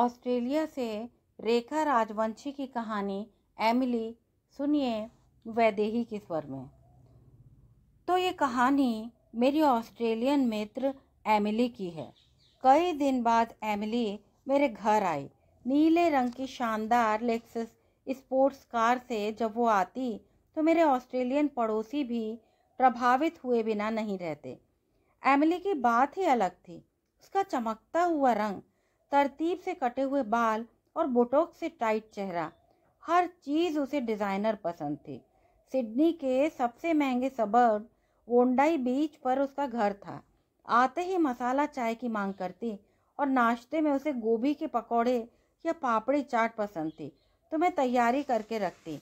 Australia से रेखा राजवंशी की कहानी एमिली सुनिए वैदेही के स्वर में तो ये कहानी मेरी ऑस्ट्रेलियन मित्र एमिली की है कई दिन बाद एमिली मेरे घर आई नीले रंग की शानदार लेक्सस स्पोर्ट्स कार से जब वो आती तो मेरे ऑस्ट्रेलियन पड़ोसी भी प्रभावित हुए बिना नहीं रहते एमिली की बात ही अलग थी उसका चमकता हुआ रंग तरतीब से कटे हुए बाल और बोटोक से टाइट चेहरा हर चीज़ उसे डिज़ाइनर पसंद थी सिडनी के सबसे महंगे सबर्ब वोंडाई बीच पर उसका घर था आते ही मसाला चाय की मांग करती और नाश्ते में उसे गोभी के पकौड़े या पापड़ी चाट पसंद थी तो मैं तैयारी करके रखती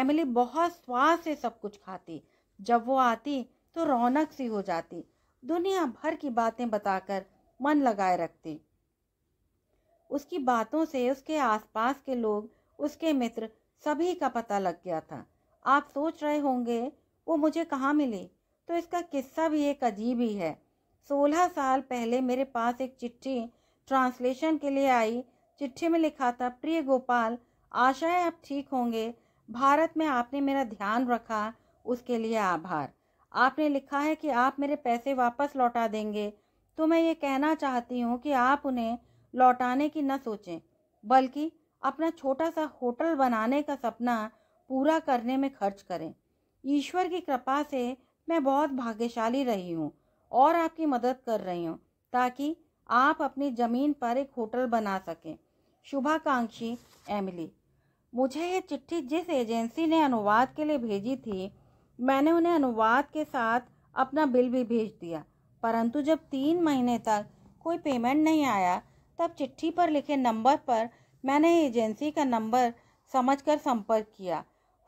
एमिली बहुत स्वाद से सब कुछ खाती जब वो आती तो रौनक सी हो जाती दुनिया भर की बातें बताकर मन लगाए रखती उसकी बातों से उसके आसपास के लोग उसके मित्र सभी का पता लग गया था आप सोच रहे होंगे वो मुझे कहाँ मिले तो इसका किस्सा भी एक अजीब ही है सोलह साल पहले मेरे पास एक चिट्ठी ट्रांसलेशन के लिए आई चिट्ठी में लिखा था प्रिय गोपाल आशा है आप ठीक होंगे भारत में आपने मेरा ध्यान रखा उसके लिए आभार आपने लिखा है कि आप मेरे पैसे वापस लौटा देंगे तो मैं ये कहना चाहती हूँ कि आप उन्हें लौटाने की न सोचें बल्कि अपना छोटा सा होटल बनाने का सपना पूरा करने में खर्च करें ईश्वर की कृपा से मैं बहुत भाग्यशाली रही हूँ और आपकी मदद कर रही हूँ ताकि आप अपनी ज़मीन पर एक होटल बना सकें शुभाकांक्षी एमिली मुझे ये चिट्ठी जिस एजेंसी ने अनुवाद के लिए भेजी थी मैंने उन्हें अनुवाद के साथ अपना बिल भी भेज दिया परंतु जब तीन महीने तक कोई पेमेंट नहीं आया तब चिट्ठी पर लिखे नंबर पर मैंने एजेंसी का नंबर समझकर संपर्क किया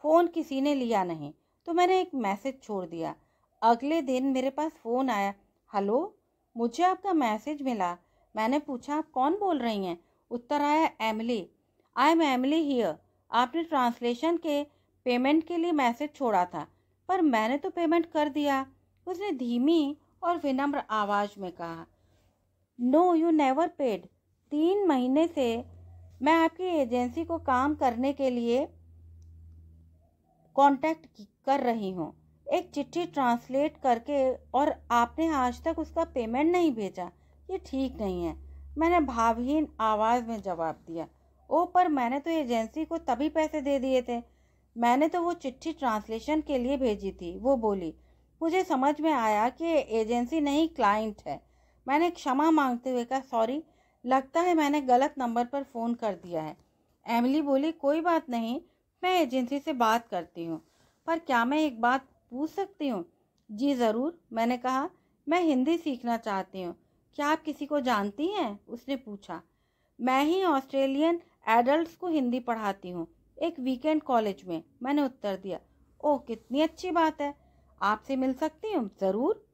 फ़ोन किसी ने लिया नहीं तो मैंने एक मैसेज छोड़ दिया अगले दिन मेरे पास फ़ोन आया हेलो मुझे आपका मैसेज मिला मैंने पूछा आप कौन बोल रही हैं उत्तर आया Emily I am Emily here आपने ट्रांसलेशन के पेमेंट के लिए मैसेज छोड़ा था पर मैंने तो पेमेंट कर दिया उसने धीमी और विनम्र आवाज़ में कहा नो यू नेवर पेड तीन महीने से मैं आपकी एजेंसी को काम करने के लिए कांटेक्ट कर रही हूँ एक चिट्ठी ट्रांसलेट करके और आपने आज तक उसका पेमेंट नहीं भेजा ये ठीक नहीं है मैंने भावहीन आवाज़ में जवाब दिया ओ पर मैंने तो एजेंसी को तभी पैसे दे दिए थे मैंने तो वो चिट्ठी ट्रांसलेशन के लिए भेजी थी वो बोली मुझे समझ में आया कि एजेंसी नहीं क्लाइंट है मैंने क्षमा मांगते हुए कहा सॉरी लगता है मैंने गलत नंबर पर फ़ोन कर दिया है एमली बोली कोई बात नहीं मैं एजेंसी से बात करती हूँ पर क्या मैं एक बात पूछ सकती हूँ जी ज़रूर मैंने कहा मैं हिंदी सीखना चाहती हूँ क्या आप किसी को जानती हैं उसने पूछा मैं ही ऑस्ट्रेलियन एडल्ट्स को हिंदी पढ़ाती हूँ एक वीकेंड कॉलेज में मैंने उत्तर दिया ओह कितनी अच्छी बात है आपसे मिल सकती हूँ ज़रूर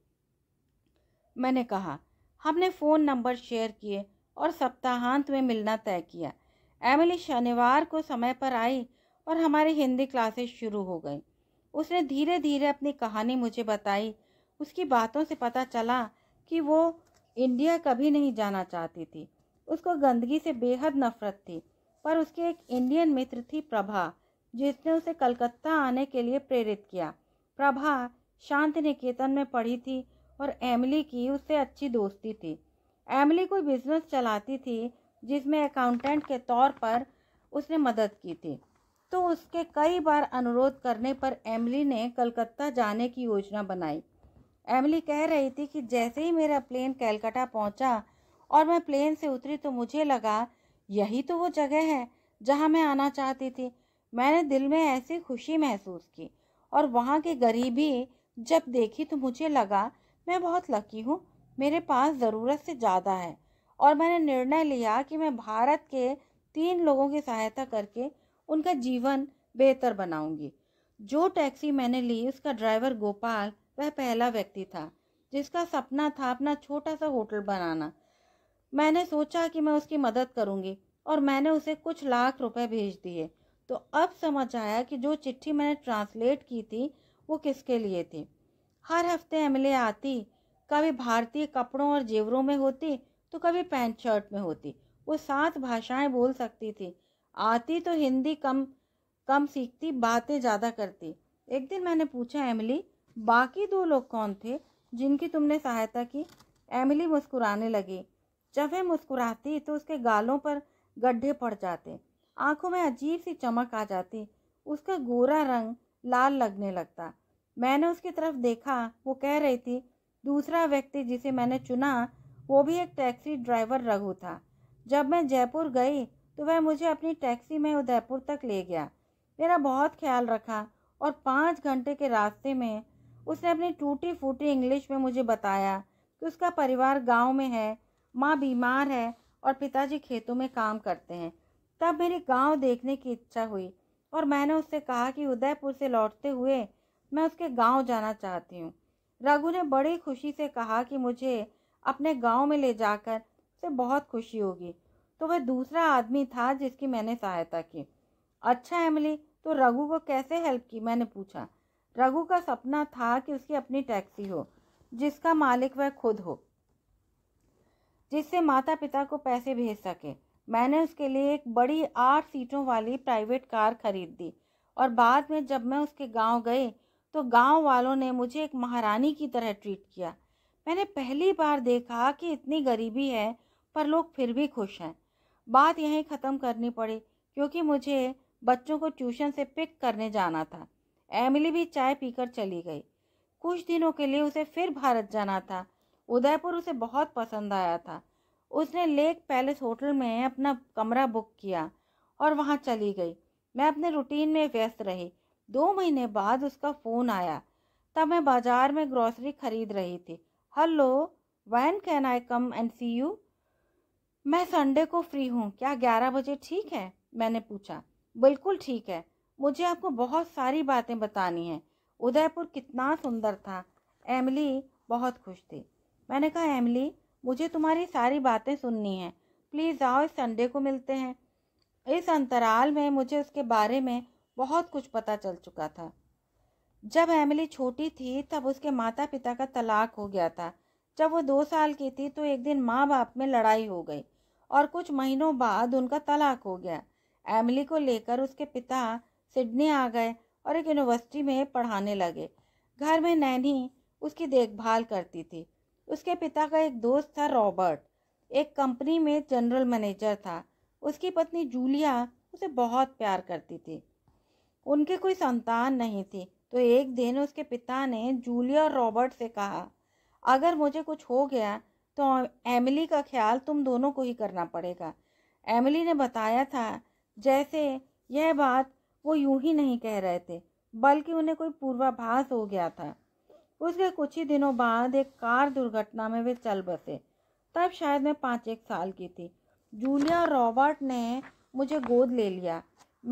मैंने कहा हमने फ़ोन नंबर शेयर किए और सप्ताहांत में मिलना तय किया एमिली शनिवार को समय पर आई और हमारी हिंदी क्लासेस शुरू हो गई उसने धीरे धीरे अपनी कहानी मुझे बताई उसकी बातों से पता चला कि वो इंडिया कभी नहीं जाना चाहती थी उसको गंदगी से बेहद नफरत थी पर उसकी एक इंडियन मित्र थी प्रभा जिसने उसे कलकत्ता आने के लिए प्रेरित किया प्रभा शांति निकेतन में पढ़ी थी और एमिली की उससे अच्छी दोस्ती थी एमली कोई बिजनेस चलाती थी जिसमें अकाउंटेंट के तौर पर उसने मदद की थी तो उसके कई बार अनुरोध करने पर एमली ने कलकत्ता जाने की योजना बनाई एमली कह रही थी कि जैसे ही मेरा प्लेन कैलकाटा पहुंचा और मैं प्लेन से उतरी तो मुझे लगा यही तो वो जगह है जहां मैं आना चाहती थी मैंने दिल में ऐसी खुशी महसूस की और वहाँ की गरीबी जब देखी तो मुझे लगा मैं बहुत लकी हूँ मेरे पास ज़रूरत से ज़्यादा है और मैंने निर्णय लिया कि मैं भारत के तीन लोगों की सहायता करके उनका जीवन बेहतर बनाऊंगी जो टैक्सी मैंने ली उसका ड्राइवर गोपाल वह पहला व्यक्ति था जिसका सपना था अपना छोटा सा होटल बनाना मैंने सोचा कि मैं उसकी मदद करूंगी और मैंने उसे कुछ लाख रुपए भेज दिए तो अब समझ आया कि जो चिट्ठी मैंने ट्रांसलेट की थी वो किसके लिए थी हर हफ्ते एम आती कभी भारतीय कपड़ों और जेवरों में होती तो कभी पैंट शर्ट में होती वो सात भाषाएं बोल सकती थी आती तो हिंदी कम कम सीखती बातें ज़्यादा करती एक दिन मैंने पूछा एमिली बाकी दो लोग कौन थे जिनकी तुमने सहायता की एमिली मुस्कुराने लगी जब वह मुस्कुराती तो उसके गालों पर गड्ढे पड़ जाते आंखों में अजीब सी चमक आ जाती उसका गोरा रंग लाल लगने लगता मैंने उसकी तरफ देखा वो कह रही थी दूसरा व्यक्ति जिसे मैंने चुना वो भी एक टैक्सी ड्राइवर रघु था जब मैं जयपुर गई तो वह मुझे अपनी टैक्सी में उदयपुर तक ले गया मेरा बहुत ख्याल रखा और पाँच घंटे के रास्ते में उसने अपनी टूटी फूटी इंग्लिश में मुझे बताया कि उसका परिवार गांव में है माँ बीमार है और पिताजी खेतों में काम करते हैं तब मेरी गांव देखने की इच्छा हुई और मैंने उससे कहा कि उदयपुर से लौटते हुए मैं उसके गांव जाना चाहती हूँ रघु ने बड़ी खुशी से कहा कि मुझे अपने गांव में ले जाकर से बहुत खुशी होगी तो वह दूसरा आदमी था जिसकी मैंने सहायता की अच्छा एमली तो रघु को कैसे हेल्प की मैंने पूछा रघु का सपना था कि उसकी अपनी टैक्सी हो जिसका मालिक वह खुद हो जिससे माता पिता को पैसे भेज सके मैंने उसके लिए एक बड़ी आठ सीटों वाली प्राइवेट कार खरीद दी और बाद में जब मैं उसके गांव गई तो गांव वालों ने मुझे एक महारानी की तरह ट्रीट किया मैंने पहली बार देखा कि इतनी गरीबी है पर लोग फिर भी खुश हैं बात यहीं ख़त्म करनी पड़ी क्योंकि मुझे बच्चों को ट्यूशन से पिक करने जाना था एमिली भी चाय पीकर चली गई कुछ दिनों के लिए उसे फिर भारत जाना था उदयपुर उसे बहुत पसंद आया था उसने लेक पैलेस होटल में अपना कमरा बुक किया और वहाँ चली गई मैं अपने रूटीन में व्यस्त रही दो महीने बाद उसका फ़ोन आया तब मैं बाजार में ग्रॉसरी खरीद रही थी hello when can I come and see you मैं संडे को फ्री हूँ क्या ग्यारह बजे ठीक है मैंने पूछा बिल्कुल ठीक है मुझे आपको बहुत सारी बातें बतानी हैं उदयपुर कितना सुंदर था एमली बहुत खुश थी मैंने कहा एमली मुझे तुम्हारी सारी बातें सुननी हैं प्लीज़ आओ इस संडे को मिलते हैं इस अंतराल में मुझे उसके बारे में बहुत कुछ पता चल चुका था जब एमिली छोटी थी तब उसके माता पिता का तलाक हो गया था जब वो दो साल की थी तो एक दिन माँ बाप में लड़ाई हो गई और कुछ महीनों बाद उनका तलाक हो गया एमिली को लेकर उसके पिता सिडनी आ गए और एक यूनिवर्सिटी में पढ़ाने लगे घर में नैनी उसकी देखभाल करती थी उसके पिता का एक दोस्त था रॉबर्ट एक कंपनी में जनरल मैनेजर था उसकी पत्नी जूलिया उसे बहुत प्यार करती थी उनकी कोई संतान नहीं थी तो एक दिन उसके पिता ने जूलिया और रॉबर्ट से कहा अगर मुझे कुछ हो गया तो एमिली का ख्याल तुम दोनों को ही करना पड़ेगा एमिली ने बताया था जैसे यह बात वो यूं ही नहीं कह रहे थे बल्कि उन्हें कोई पूर्वाभास हो गया था उसके कुछ ही दिनों बाद एक कार दुर्घटना में वे चल बसे तब शायद मैं पाँच एक साल की थी जूलिया और रॉबर्ट ने मुझे गोद ले लिया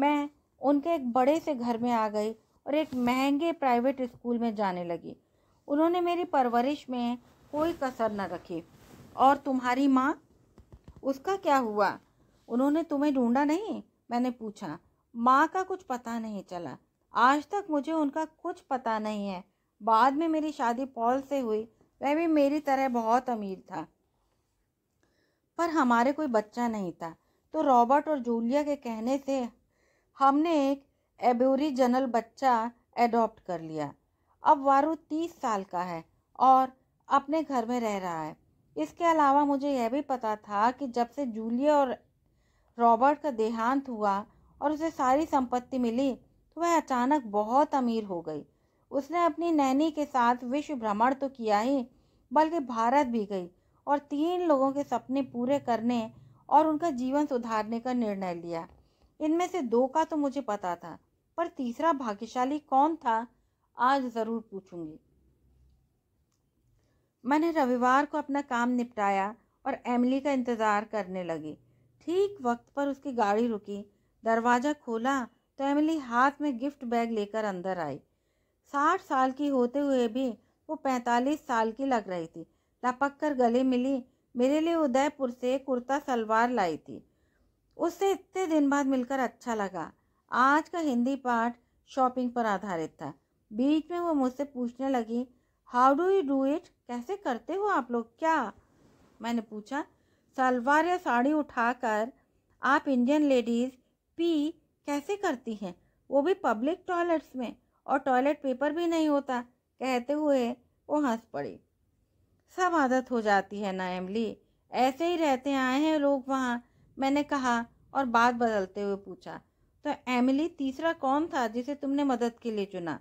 मैं उनके एक बड़े से घर में आ गई और एक महंगे प्राइवेट स्कूल में जाने लगी उन्होंने मेरी परवरिश में कोई कसर न रखी और तुम्हारी माँ उसका क्या हुआ उन्होंने तुम्हें ढूंढा नहीं मैंने पूछा माँ का कुछ पता नहीं चला आज तक मुझे उनका कुछ पता नहीं है बाद में मेरी शादी पॉल से हुई वह भी मेरी तरह बहुत अमीर था पर हमारे कोई बच्चा नहीं था तो रॉबर्ट और जूलिया के कहने से हमने एक जनरल बच्चा एडॉप्ट कर लिया अब वारू तीस साल का है और अपने घर में रह रहा है इसके अलावा मुझे यह भी पता था कि जब से जूलिया और रॉबर्ट का देहांत हुआ और उसे सारी संपत्ति मिली तो वह अचानक बहुत अमीर हो गई उसने अपनी नैनी के साथ विश्व भ्रमण तो किया ही बल्कि भारत भी गई और तीन लोगों के सपने पूरे करने और उनका जीवन सुधारने का निर्णय लिया इनमें से दो का तो मुझे पता था पर तीसरा भाग्यशाली कौन था आज ज़रूर पूछूंगी मैंने रविवार को अपना काम निपटाया और एमली का इंतज़ार करने लगी ठीक वक्त पर उसकी गाड़ी रुकी दरवाज़ा खोला तो एमली हाथ में गिफ्ट बैग लेकर अंदर आई साठ साल की होते हुए भी वो पैंतालीस साल की लग रही थी लपक कर गले मिली मेरे लिए उदयपुर से कुर्ता सलवार लाई थी उससे इतने दिन बाद मिलकर अच्छा लगा आज का हिंदी पाठ शॉपिंग पर आधारित था बीच में वो मुझसे पूछने लगी how do you do it कैसे करते हो आप लोग क्या मैंने पूछा सलवार या साड़ी उठाकर आप इंडियन लेडीज़ पी कैसे करती हैं वो भी पब्लिक टॉयलेट्स में और टॉयलेट पेपर भी नहीं होता कहते हुए वो हंस पड़ी सब आदत हो जाती है ना एमली ऐसे ही रहते आए हैं लोग वहाँ मैंने कहा और बात बदलते हुए पूछा तो एमिली तीसरा कौन था जिसे तुमने मदद के लिए चुना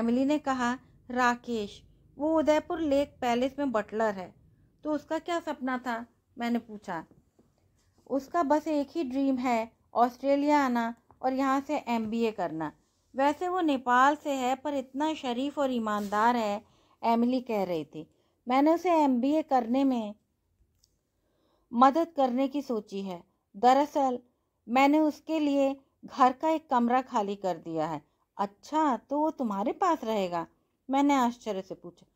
एमिली ने कहा राकेश वो उदयपुर लेक पैलेस में बटलर है तो उसका क्या सपना था मैंने पूछा उसका बस एक ही ड्रीम है ऑस्ट्रेलिया आना और यहाँ से एम करना वैसे वो नेपाल से है पर इतना शरीफ और ईमानदार है एमिली कह रही थी मैंने उसे एमबीए करने में मदद करने की सोची है दरअसल मैंने उसके लिए घर का एक कमरा खाली कर दिया है अच्छा तो वो तुम्हारे पास रहेगा मैंने आश्चर्य से पूछा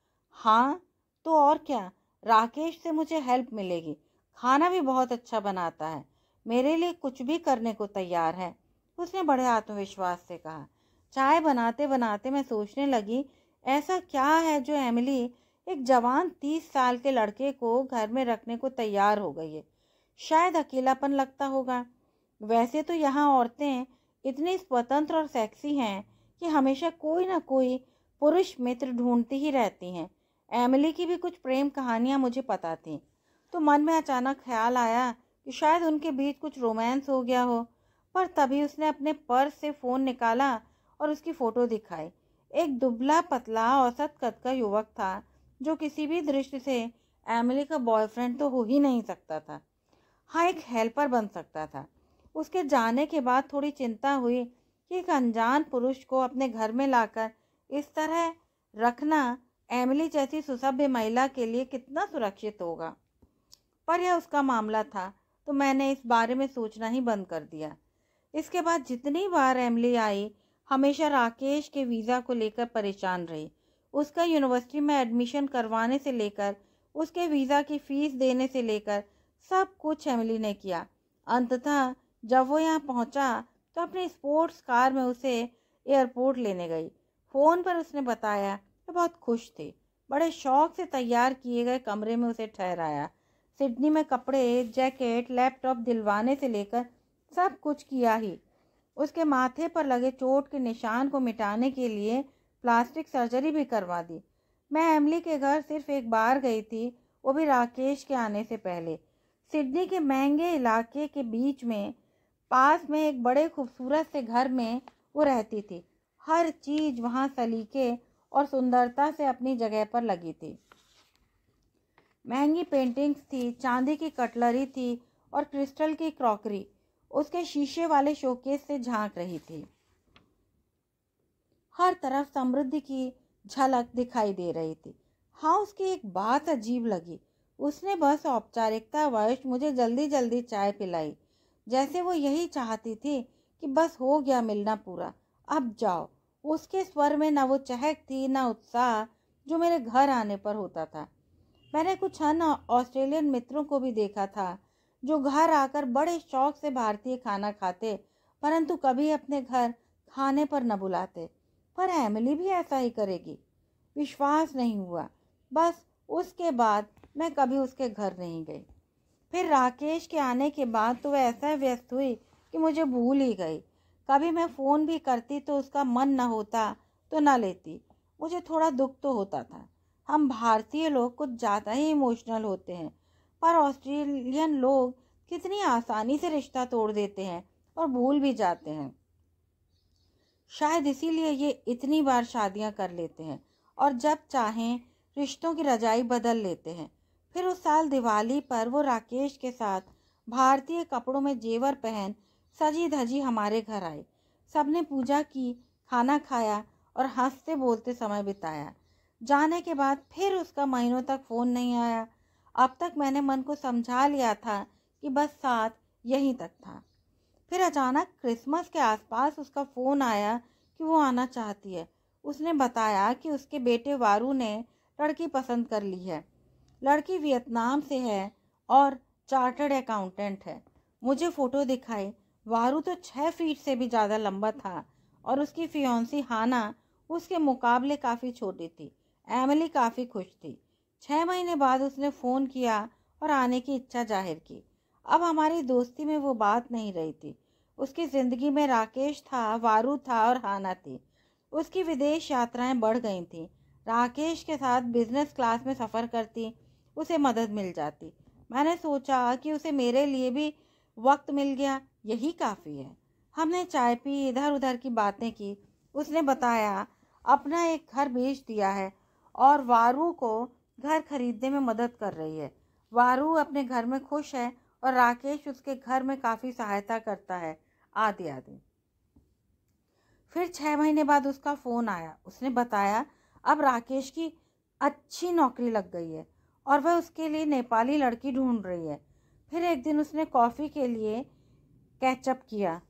हाँ तो और क्या राकेश से मुझे हेल्प मिलेगी खाना भी बहुत अच्छा बनाता है मेरे लिए कुछ भी करने को तैयार है उसने बड़े आत्मविश्वास से कहा चाय बनाते बनाते मैं सोचने लगी ऐसा क्या है जो एमिली एक जवान तीस साल के लड़के को घर में रखने को तैयार हो गई है शायद अकेलापन लगता होगा वैसे तो यहाँ औरतें इतनी स्वतंत्र और सेक्सी हैं कि हमेशा कोई ना कोई पुरुष मित्र ढूंढती ही रहती हैं एमिली की भी कुछ प्रेम कहानियाँ मुझे पता थीं तो मन में अचानक ख्याल आया कि शायद उनके बीच कुछ रोमांस हो गया हो पर तभी उसने अपने पर्स से फ़ोन निकाला और उसकी फ़ोटो दिखाई एक दुबला पतला औसत कद का युवक था जो किसी भी दृष्टि से एमिली का बॉयफ्रेंड तो हो ही नहीं सकता था हाँ एक हेल्पर बन सकता था उसके जाने के बाद थोड़ी चिंता हुई कि एक अनजान पुरुष को अपने घर में लाकर इस तरह रखना एमिली जैसी सुसभ्य महिला के लिए कितना सुरक्षित होगा पर यह उसका मामला था तो मैंने इस बारे में सोचना ही बंद कर दिया इसके बाद जितनी बार एमली आई हमेशा राकेश के वीज़ा को लेकर परेशान रही उसका यूनिवर्सिटी में एडमिशन करवाने से लेकर उसके वीज़ा की फ़ीस देने से लेकर सब कुछ एमिली ने किया अंततः जब वो यहाँ पहुँचा तो अपनी स्पोर्ट्स कार में उसे एयरपोर्ट लेने गई फ़ोन पर उसने बताया कि तो बहुत खुश थी बड़े शौक से तैयार किए गए कमरे में उसे ठहराया सिडनी में कपड़े जैकेट लैपटॉप दिलवाने से लेकर सब कुछ किया ही उसके माथे पर लगे चोट के निशान को मिटाने के लिए प्लास्टिक सर्जरी भी करवा दी मैं एमली के घर सिर्फ एक बार गई थी वो भी राकेश के आने से पहले सिडनी के महंगे इलाके के बीच में पास में एक बड़े खूबसूरत से घर में वो रहती थी हर चीज़ वहाँ सलीके और सुंदरता से अपनी जगह पर लगी थी महंगी पेंटिंग्स थी चांदी की कटलरी थी और क्रिस्टल की क्रॉकरी उसके शीशे वाले शोकेस से झांक रही थी हर तरफ समृद्धि की झलक दिखाई दे रही थी हाँ उसकी एक बात अजीब लगी उसने बस औपचारिकता वर्ष मुझे जल्दी जल्दी चाय पिलाई जैसे वो यही चाहती थी कि बस हो गया मिलना पूरा अब जाओ उसके स्वर में ना वो चहक थी ना उत्साह जो मेरे घर आने पर होता था मैंने कुछ अन्य ऑस्ट्रेलियन मित्रों को भी देखा था जो घर आकर बड़े शौक से भारतीय खाना खाते परंतु कभी अपने घर खाने पर न बुलाते पर एमिली भी ऐसा ही करेगी विश्वास नहीं हुआ बस उसके बाद मैं कभी उसके घर नहीं गई फिर राकेश के आने के बाद तो वह ऐसा व्यस्त हुई कि मुझे भूल ही गई कभी मैं फ़ोन भी करती तो उसका मन ना होता तो ना लेती मुझे थोड़ा दुख तो होता था हम भारतीय लोग कुछ ज़्यादा ही इमोशनल होते हैं पर ऑस्ट्रेलियन लोग कितनी आसानी से रिश्ता तोड़ देते हैं और भूल भी जाते हैं शायद इसीलिए ये इतनी बार शादियां कर लेते हैं और जब चाहें रिश्तों की रजाई बदल लेते हैं फिर उस साल दिवाली पर वो राकेश के साथ भारतीय कपड़ों में जेवर पहन सजी धजी हमारे घर आए सबने पूजा की खाना खाया और हंसते बोलते समय बिताया जाने के बाद फिर उसका महीनों तक फ़ोन नहीं आया अब तक मैंने मन को समझा लिया था कि बस साथ यहीं तक था फिर अचानक क्रिसमस के आसपास उसका फ़ोन आया कि वो आना चाहती है उसने बताया कि उसके बेटे वारू ने लड़की पसंद कर ली है लड़की वियतनाम से है और चार्टर्ड अकाउंटेंट है मुझे फ़ोटो दिखाई वारू तो छः फीट से भी ज़्यादा लंबा था और उसकी फियोन्सी हाना उसके मुकाबले काफ़ी छोटी थी एमली काफ़ी खुश थी छः महीने बाद उसने फ़ोन किया और आने की इच्छा जाहिर की अब हमारी दोस्ती में वो बात नहीं रही थी उसकी ज़िंदगी में राकेश था वारू था और हाना थी उसकी विदेश यात्राएं बढ़ गई थीं राकेश के साथ बिजनेस क्लास में सफ़र करती उसे मदद मिल जाती मैंने सोचा कि उसे मेरे लिए भी वक्त मिल गया यही काफ़ी है हमने चाय पी इधर उधर की बातें की उसने बताया अपना एक घर बेच दिया है और वारू को घर खरीदने में मदद कर रही है वारू अपने घर में खुश है और राकेश उसके घर में काफ़ी सहायता करता है आदि आदि फिर छः महीने बाद उसका फ़ोन आया उसने बताया अब राकेश की अच्छी नौकरी लग गई है और वह उसके लिए नेपाली लड़की ढूंढ रही है फिर एक दिन उसने कॉफ़ी के लिए कैचअप किया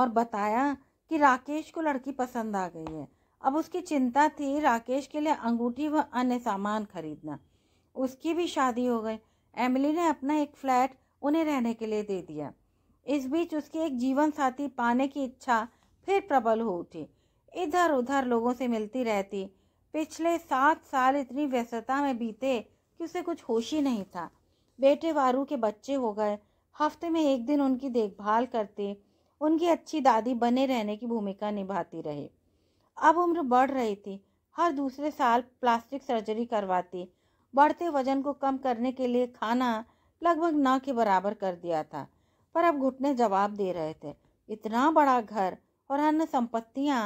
और बताया कि राकेश को लड़की पसंद आ गई है अब उसकी चिंता थी राकेश के लिए अंगूठी व अन्य सामान खरीदना उसकी भी शादी हो गई एमिली ने अपना एक फ्लैट उन्हें रहने के लिए दे दिया इस बीच उसकी एक जीवन साथी पाने की इच्छा फिर प्रबल हो उठी इधर उधर लोगों से मिलती रहती पिछले सात साल इतनी व्यस्तता में बीते कि उसे कुछ होश ही नहीं था बेटे वारू के बच्चे हो गए हफ्ते में एक दिन उनकी देखभाल करते उनकी अच्छी दादी बने रहने की भूमिका निभाती रही अब उम्र बढ़ रही थी हर दूसरे साल प्लास्टिक सर्जरी करवाती बढ़ते वजन को कम करने के लिए खाना लगभग ना के बराबर कर दिया था पर अब घुटने जवाब दे रहे थे इतना बड़ा घर और अन्य संपत्तियाँ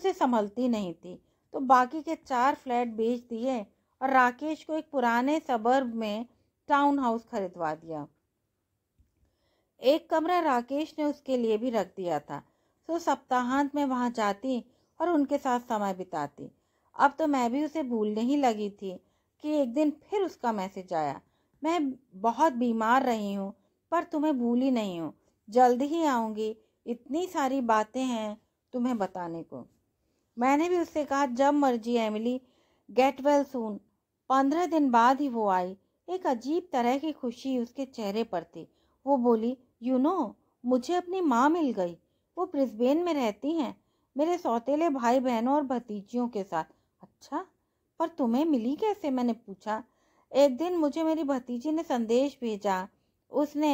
उसे संभलती नहीं थी तो बाकी के चार फ्लैट बेच दिए और राकेश को एक पुराने सबर्ब में टाउन हाउस खरीदवा दिया एक कमरा राकेश ने उसके लिए भी रख दिया था तो सप्ताहांत में वहाँ जाती और उनके साथ समय बिताती अब तो मैं भी उसे भूलने ही लगी थी कि एक दिन फिर उसका मैसेज आया मैं बहुत बीमार रही हूँ पर तुम्हें भूली नहीं हूँ जल्द ही आऊँगी इतनी सारी बातें हैं तुम्हें बताने को मैंने भी उससे कहा जब मर्जी एमिली गेट वेल सून पंद्रह दिन बाद ही वो आई एक अजीब तरह की खुशी उसके चेहरे पर थी वो बोली यू नो मुझे अपनी माँ मिल गई वो ब्रिस्बेन में रहती हैं मेरे सौतेले भाई बहनों और भतीजियों के साथ अच्छा पर तुम्हें मिली कैसे मैंने पूछा एक दिन मुझे मेरी भतीजी ने संदेश भेजा उसने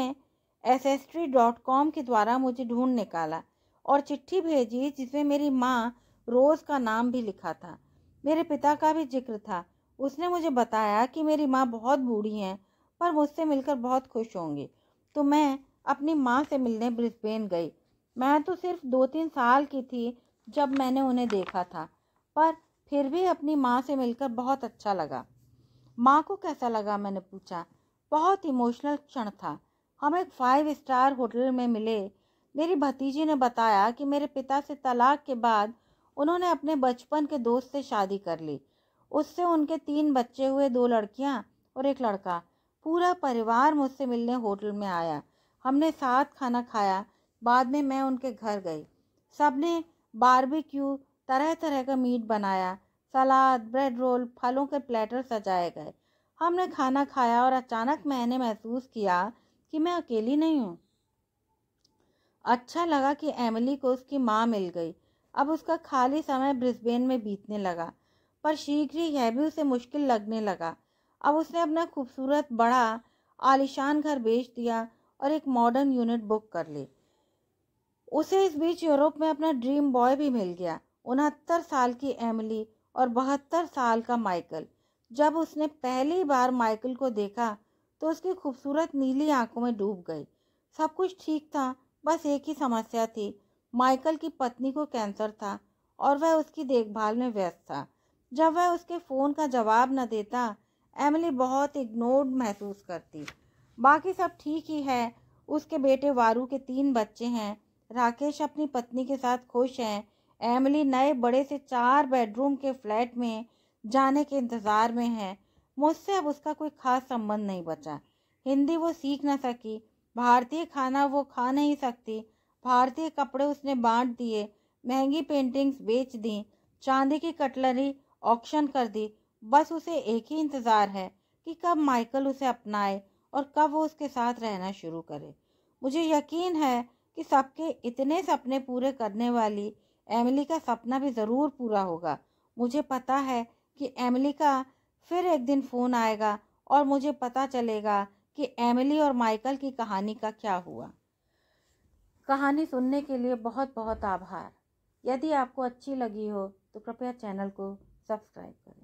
S S tree dot com के द्वारा मुझे ढूंढ निकाला और चिट्ठी भेजी जिसमें मेरी माँ रोज़ का नाम भी लिखा था मेरे पिता का भी जिक्र था उसने मुझे बताया कि मेरी माँ बहुत बूढ़ी हैं पर मुझसे मिलकर बहुत खुश होंगी तो मैं अपनी माँ से मिलने ब्रिस्बेन गई मैं तो सिर्फ दो तीन साल की थी जब मैंने उन्हें देखा था पर फिर भी अपनी माँ से मिलकर बहुत अच्छा लगा माँ को कैसा लगा मैंने पूछा बहुत इमोशनल क्षण था हम एक फाइव स्टार होटल में मिले मेरी भतीजी ने बताया कि मेरे पिता से तलाक के बाद उन्होंने अपने बचपन के दोस्त से शादी कर ली उससे उनके तीन बच्चे हुए दो लड़कियां और एक लड़का पूरा परिवार मुझसे मिलने होटल में आया हमने साथ खाना खाया बाद में मैं उनके घर गई सब ने बारबेक्यू तरह तरह का मीट बनाया सलाद ब्रेड रोल फलों के प्लेटर सजाए गए हमने खाना खाया और अचानक मैंने महसूस किया कि मैं अकेली नहीं हूँ अच्छा लगा कि एमिली को उसकी माँ मिल गई अब उसका खाली समय ब्रिस्बेन में बीतने लगा पर शीघ्र ही यह भी उसे मुश्किल लगने लगा अब उसने अपना खूबसूरत बड़ा आलिशान घर बेच दिया और एक मॉडर्न यूनिट बुक कर ली उसे इस बीच यूरोप में अपना ड्रीम बॉय भी मिल गया उनहत्तर साल की एमली और बहत्तर साल का माइकल जब उसने पहली बार माइकल को देखा तो उसकी खूबसूरत नीली आंखों में डूब गई सब कुछ ठीक था बस एक ही समस्या थी माइकल की पत्नी को कैंसर था और वह उसकी देखभाल में व्यस्त था जब वह उसके फ़ोन का जवाब न देता एमिली बहुत इग्नोर्ड महसूस करती बाकी सब ठीक ही है उसके बेटे वारू के तीन बच्चे हैं राकेश अपनी पत्नी के साथ खुश हैं एमिली नए बड़े से चार बेडरूम के फ्लैट में जाने के इंतज़ार में है मुझसे अब उसका कोई खास संबंध नहीं बचा हिंदी वो सीख ना सकी भारतीय खाना वो खा नहीं सकती भारतीय कपड़े उसने बांट दिए महंगी पेंटिंग्स बेच दी चांदी की कटलरी ऑक्शन कर दी बस उसे एक ही इंतज़ार है कि कब माइकल उसे अपनाए और कब वो उसके साथ रहना शुरू करे मुझे यकीन है कि सबके इतने सपने पूरे करने वाली एमिली का सपना भी ज़रूर पूरा होगा मुझे पता है कि एमिली का फिर एक दिन फ़ोन आएगा और मुझे पता चलेगा कि एमिली और माइकल की कहानी का क्या हुआ कहानी सुनने के लिए बहुत बहुत आभार यदि आपको अच्छी लगी हो तो कृपया चैनल को सब्सक्राइब करें